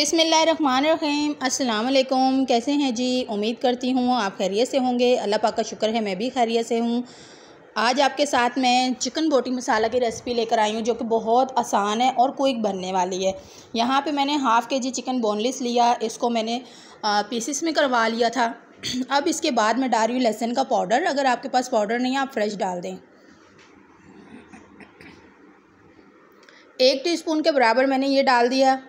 अस्सलाम वालेकुम कैसे हैं जी उम्मीद करती हूँ आप खैरियत से होंगे अल्लाह पाक का शुक्र है मैं भी खैरियत से हूँ आज आपके साथ मैं चिकन बोटी मसाला की रेसिपी लेकर आई हूँ जो कि बहुत आसान है और क्विक बनने वाली है यहाँ पे मैंने हाफ़ के जी चिकन बोनलेस लिया इसको मैंने पीसीस में करवा लिया था अब इसके बाद मैं डाल रही हूँ लहसुन का पाउडर अगर आपके पास पाउडर नहीं है आप फ्रेश डाल दें एक टीस्पून के बराबर मैंने ये डाल दिया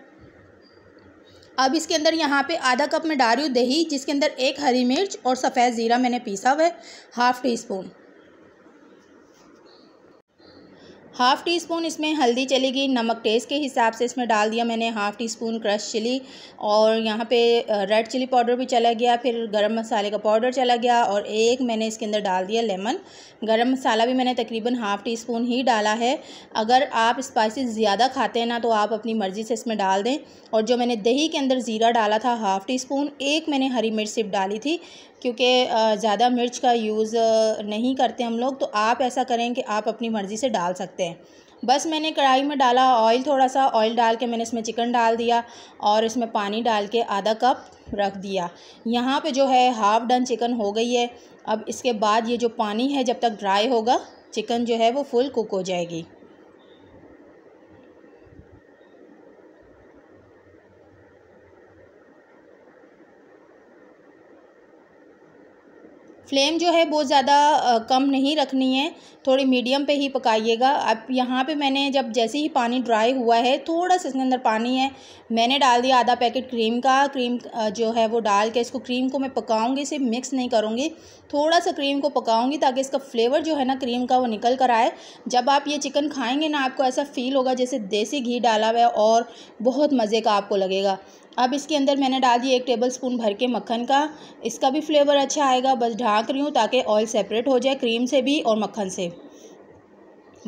अब इसके अंदर यहाँ पे आधा कप में डाल रही हूँ दही जिसके अंदर एक हरी मिर्च और सफ़ेद ज़ीरा मैंने पीसा हुआ है half teaspoon half teaspoon इसमें हल्दी चलेगी नमक टेस्ट के हिसाब से इसमें डाल दिया मैंने half teaspoon crush chilli और यहाँ पे रेड चिली पाउडर भी चला गया फिर गरम मसाले का पाउडर चला गया और एक मैंने इसके अंदर डाल दिया लेमन गरम मसाला भी मैंने तकरीबन हाफ़ टी स्पून ही डाला है अगर आप स्पाइसी ज़्यादा खाते हैं ना तो आप अपनी मर्ज़ी से इसमें डाल दें और जो मैंने दही के अंदर ज़ीरा डाला था हाफ़ टी स्पून एक मैंने हरी मिर्च सिर्फ डाली थी क्योंकि ज़्यादा मिर्च का यूज़ नहीं करते हम लोग तो आप ऐसा करें कि आप अपनी मर्ज़ी से डाल सकते हैं बस मैंने कढ़ाई में डाला ऑयल थोड़ा सा ऑयल डाल के मैंने इसमें चिकन डाल दिया और इसमें पानी डाल के आधा कप रख दिया यहाँ पे जो है हाफ़ डन चिकन हो गई है अब इसके बाद ये जो पानी है जब तक ड्राई होगा चिकन जो है वो फुल कुक हो जाएगी फ्लेम जो है बहुत ज़्यादा कम नहीं रखनी है थोड़ी मीडियम पे ही पकाइएगा अब यहाँ पे मैंने जब जैसे ही पानी ड्राई हुआ है थोड़ा सा इसके अंदर पानी है मैंने डाल दिया आधा पैकेट क्रीम का क्रीम जो है वो डाल के इसको क्रीम को मैं पकाऊंगी इसे मिक्स नहीं करूँगी थोड़ा सा क्रीम को पकाऊंगी ताकि इसका फ्लेवर जो है ना क्रीम का वो निकल कर आए जब आप ये चिकन खाएँगे ना आपको ऐसा फ़ील होगा जैसे देसी घी डाला हुआ है और बहुत मज़े का आपको लगेगा अब इसके अंदर मैंने डाल दिया एक टेबल स्पून भर के मक्खन का इसका भी फ्लेवर अच्छा आएगा बस झाँक रही हूँ ताकि ऑयल सेपरेट हो जाए क्रीम से भी और मक्खन से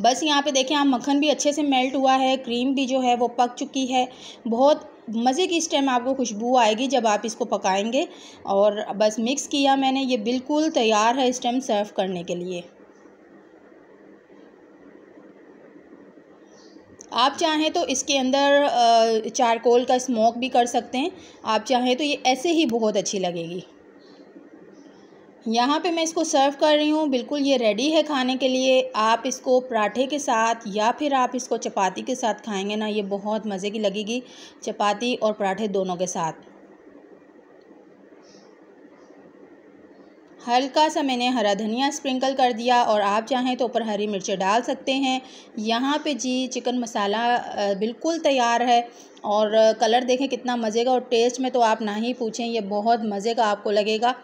बस यहाँ पे देखें आप हाँ, मक्खन भी अच्छे से मेल्ट हुआ है क्रीम भी जो है वो पक चुकी है बहुत मज़े की इस टाइम आपको खुशबू आएगी जब आप इसको पकाएंगे और बस मिक्स किया मैंने ये बिल्कुल तैयार है इस टाइम सर्व करने के लिए आप चाहें तो इसके अंदर चारकोल का स्मोक भी कर सकते हैं आप चाहें तो ये ऐसे ही बहुत अच्छी लगेगी यहाँ पे मैं इसको सर्व कर रही हूँ बिल्कुल ये रेडी है खाने के लिए आप इसको पराठे के साथ या फिर आप इसको चपाती के साथ खाएंगे ना ये बहुत मज़े की लगेगी चपाती और पराठे दोनों के साथ हल्का सा मैंने हरा धनिया स्प्रिंकल कर दिया और आप चाहें तो ऊपर हरी मिर्चें डाल सकते हैं यहाँ पे जी चिकन मसाला बिल्कुल तैयार है और कलर देखें कितना मज़े का और टेस्ट में तो आप ना ही पूछें ये बहुत मज़े का आपको लगेगा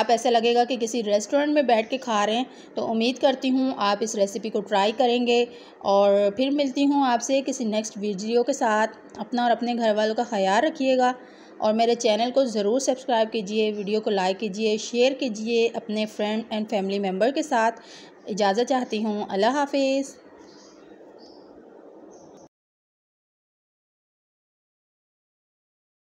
आप ऐसा लगेगा कि किसी रेस्टोरेंट में बैठ के खा रहे हैं तो उम्मीद करती हूँ आप इस रेसिपी को ट्राई करेंगे और फिर मिलती हूँ आपसे किसी नेक्स्ट वीडियो के साथ अपना और अपने घर वालों का ख्याल रखिएगा और मेरे चैनल को ज़रूर सब्सक्राइब कीजिए वीडियो को लाइक कीजिए शेयर कीजिए अपने फ्रेंड एंड फैमिली मेम्बर के साथ इजाज़त चाहती हूँ अल्लाह हाफिज़